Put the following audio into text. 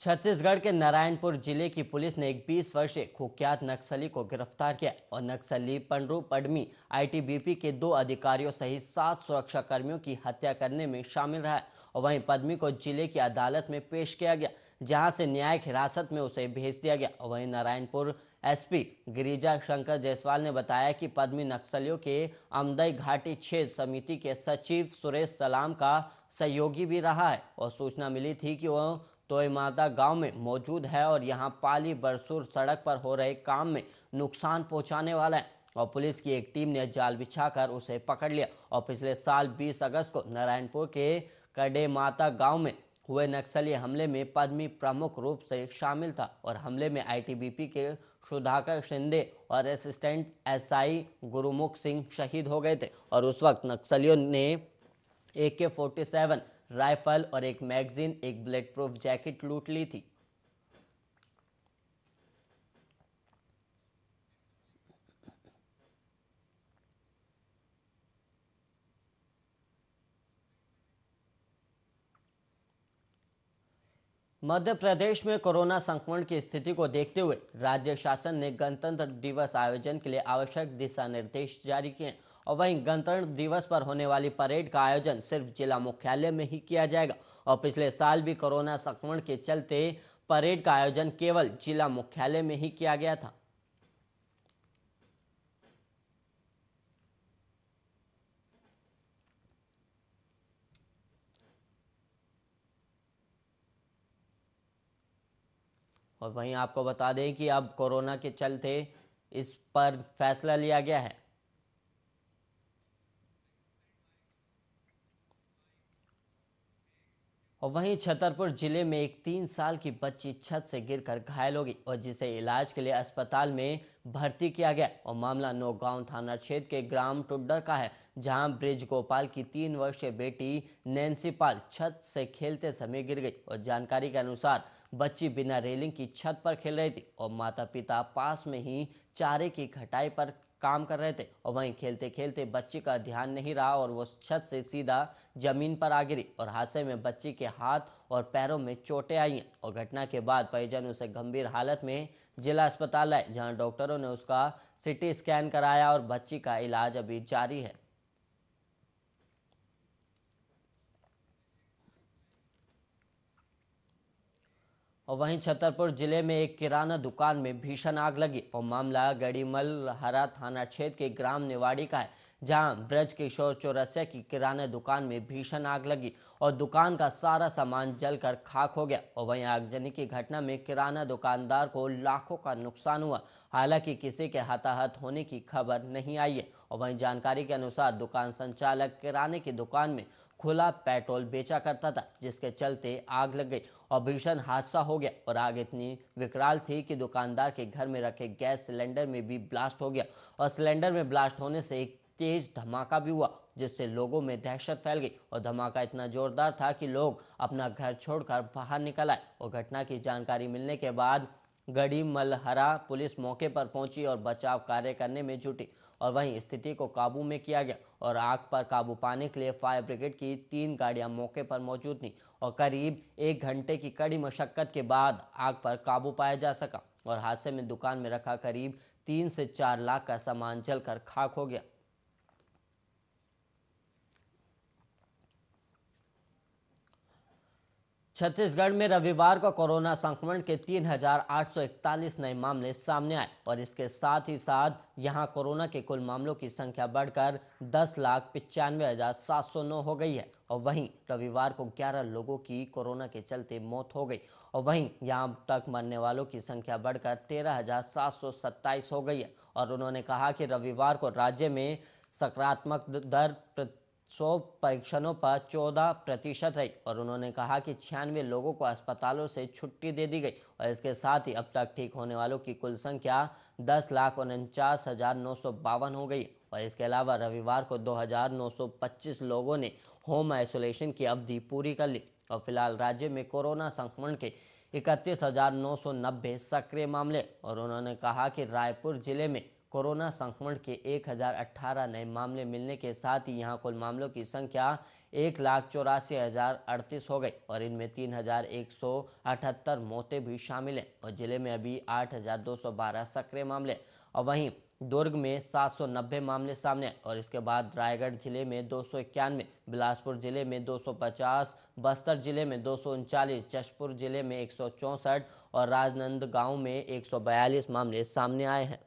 छत्तीसगढ़ के नारायणपुर जिले की पुलिस ने एक 20 वर्षीय कुख्यात नक्सली को गिरफ्तार किया और नक्सली पंडरू पडमी आईटीबीपी के दो अधिकारियों सहित सात सुरक्षा कर्मियों की हत्या करने में शामिल रहा और वहीं पद्मी को जिले की अदालत में पेश किया गया जहां से न्यायिक हिरासत में उसे भेज दिया गया और वहीं नारायणपुर एसपी गिरिजा शंकर जायसवाल ने बताया कि पद्मी नक्सलियों के अमदई घाटी छेद समिति के सचिव सुरेश सलाम का सहयोगी भी रहा है और सूचना मिली थी कि वह तो इमादा गांव में मौजूद है और यहां पाली बरसूर सड़क पर हो रहे काम में नुकसान पहुंचाने वाला है और पुलिस की एक टीम ने जाल बिछाकर उसे पकड़ लिया और पिछले साल 20 अगस्त को नारायणपुर के कड़े माता गांव में हुए नक्सली हमले में पद्मी प्रमुख रूप से शामिल था और हमले में आईटीबीपी के सुधाकर शिंदे और असिस्टेंट एसआई गुरुमुख सिंह शहीद हो गए थे और उस वक्त नक्सलियों ने ए के फोर्टी सेवन राइफल और एक मैगजीन एक बुलेट प्रूफ जैकेट लूट ली थी मध्य प्रदेश में कोरोना संक्रमण की स्थिति को देखते हुए राज्य शासन ने गणतंत्र दिवस आयोजन के लिए आवश्यक दिशा निर्देश जारी किए और वहीं गणतंत्र दिवस पर होने वाली परेड का आयोजन सिर्फ जिला मुख्यालय में ही किया जाएगा और पिछले साल भी कोरोना संक्रमण के चलते परेड का आयोजन केवल जिला मुख्यालय में ही किया गया था और वहीं आपको बता दें कि अब कोरोना के चलते इस पर फैसला लिया गया है और वहीं छतरपुर जिले में एक तीन साल की बच्ची छत से गिरकर घायल हो गई और जिसे इलाज के लिए अस्पताल में भर्ती किया गया और मामला नौगांव थाना क्षेत्र के ग्राम टुड्डर का है जहां ब्रिज गोपाल की तीन वर्षीय बेटी नैन्सी पाल छत से खेलते समय गिर गई और जानकारी के अनुसार बच्ची बिना रेलिंग की छत पर खेल रही थी और माता पिता पास में ही चारे की घटाई पर काम कर रहे थे और वहीं खेलते खेलते बच्ची का ध्यान नहीं रहा और वो छत से सीधा जमीन पर आ गिरी और हादसे में बच्ची के हाथ और पैरों में चोटें आई हैं और घटना के बाद परिजन उसे गंभीर हालत में जिला अस्पताल लाए जहां डॉक्टरों ने उसका सिटी स्कैन कराया और बच्ची का इलाज अभी जारी है और वहीं छतरपुर जिले में एक किराना दुकान में भीषण आग लगी और मामला गड़ीमल हरा थाना क्षेत्र के ग्राम निवाड़ी का है जहां ब्रज किशोर चौरसिया की किराना दुकान में भीषण आग लगी और दुकान का सारा सामान जलकर खाक हो गया और वहीं आगजनी की घटना में किराना दुकानदार को लाखों का नुकसान हुआ हालांकि किसी के हताहत होने की खबर नहीं आई है और वहीं जानकारी के अनुसार दुकान संचालक किराने की दुकान में खुला पेट्रोल बेचा करता था जिसके चलते आग लग गई और भीषण हादसा हो गया और आग इतनी विकराल थी कि दुकानदार के घर में रखे गैस सिलेंडर में भी ब्लास्ट हो गया और सिलेंडर में ब्लास्ट होने से एक तेज धमाका भी हुआ जिससे लोगों में दहशत फैल गई और धमाका इतना जोरदार था कि लोग अपना घर छोड़कर बाहर निकल आए और घटना की जानकारी मिलने के बाद गढ़ी मलहरा पुलिस मौके पर पहुंची और बचाव कार्य करने में जुटी और वहीं स्थिति को काबू में किया गया और आग पर काबू पाने के लिए फायर ब्रिगेड की तीन गाड़ियां मौके पर मौजूद थीं और करीब एक घंटे की कड़ी मशक्कत के बाद आग पर काबू पाया जा सका और हादसे में दुकान में रखा करीब तीन से चार लाख का सामान जलकर खाक हो गया छत्तीसगढ़ में रविवार को कोरोना संक्रमण के 3,841 नए मामले सामने आए और इसके साथ ही साथ यहां कोरोना के कुल मामलों की संख्या बढ़कर दस लाख पिचानवे हजार सात सौ नौ हो गई है और वहीं रविवार को 11 लोगों की कोरोना के चलते मौत हो गई और वहीं यहां तक मरने वालों की संख्या बढ़कर तेरह हजार सात सौ सत्ताईस हो गई है और उन्होंने कहा कि रविवार को राज्य में सकारात्मक दर सौ परीक्षणों पर चौदह प्रतिशत रही और उन्होंने कहा कि छियानवे लोगों को अस्पतालों से छुट्टी दे दी गई और इसके साथ ही अब तक ठीक होने वालों की कुल संख्या दस लाख उनचास हजार नौ सौ बावन हो गई और इसके अलावा रविवार को 2,925 लोगों ने होम आइसोलेशन की अवधि पूरी कर ली और फिलहाल राज्य में कोरोना संक्रमण के इकतीस सक्रिय मामले और उन्होंने कहा कि रायपुर जिले में कोरोना संक्रमण के 1018 नए मामले मिलने के साथ ही यहाँ कुल मामलों की संख्या एक लाख चौरासी हजार अड़तीस हो गई और इनमें तीन हजार एक सौ अठहत्तर मौतें भी शामिल हैं और जिले में अभी आठ हजार दो सौ बारह सक्रिय मामले और वहीं दुर्ग में सात सौ नब्बे मामले सामने और इसके बाद रायगढ़ जिले में दो सौ इक्यानवे बिलासपुर जिले में दो सौ पचास बस्तर जिले में दो सौ उनचालीस जशपुर जिले में एक सौ चौंसठ और में एक सौ बयालीस मामले सामने आए हैं